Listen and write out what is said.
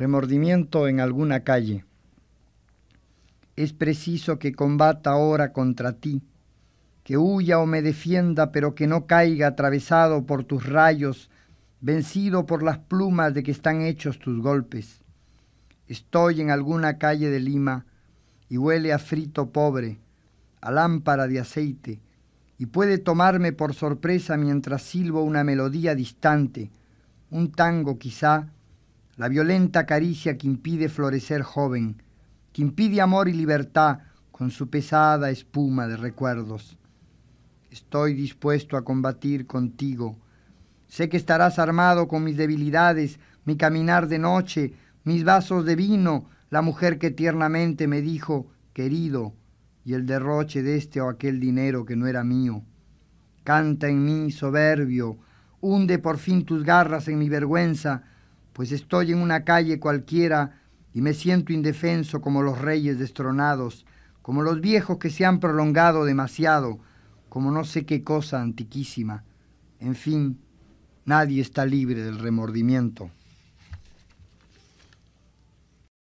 remordimiento en alguna calle. Es preciso que combata ahora contra ti, que huya o me defienda, pero que no caiga atravesado por tus rayos, vencido por las plumas de que están hechos tus golpes. Estoy en alguna calle de Lima y huele a frito pobre, a lámpara de aceite, y puede tomarme por sorpresa mientras silbo una melodía distante, un tango quizá, la violenta caricia que impide florecer joven, que impide amor y libertad con su pesada espuma de recuerdos. Estoy dispuesto a combatir contigo. Sé que estarás armado con mis debilidades, mi caminar de noche, mis vasos de vino, la mujer que tiernamente me dijo, querido, y el derroche de este o aquel dinero que no era mío. Canta en mí, soberbio, hunde por fin tus garras en mi vergüenza, pues estoy en una calle cualquiera y me siento indefenso como los reyes destronados, como los viejos que se han prolongado demasiado, como no sé qué cosa antiquísima. En fin, nadie está libre del remordimiento.